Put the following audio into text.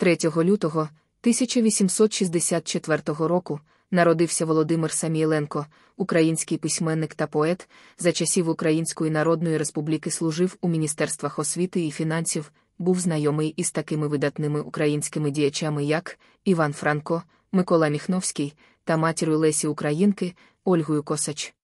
3 лютого 1864 року народився Володимир Самієленко, український письменник та поет, за часів Української Народної Республіки служив у міністерствах освіти і фінансів, був знайомий із такими видатними українськими діячами, як Іван Франко, Микола Міхновський та матір'ю Лесі Українки Ольгою Косач.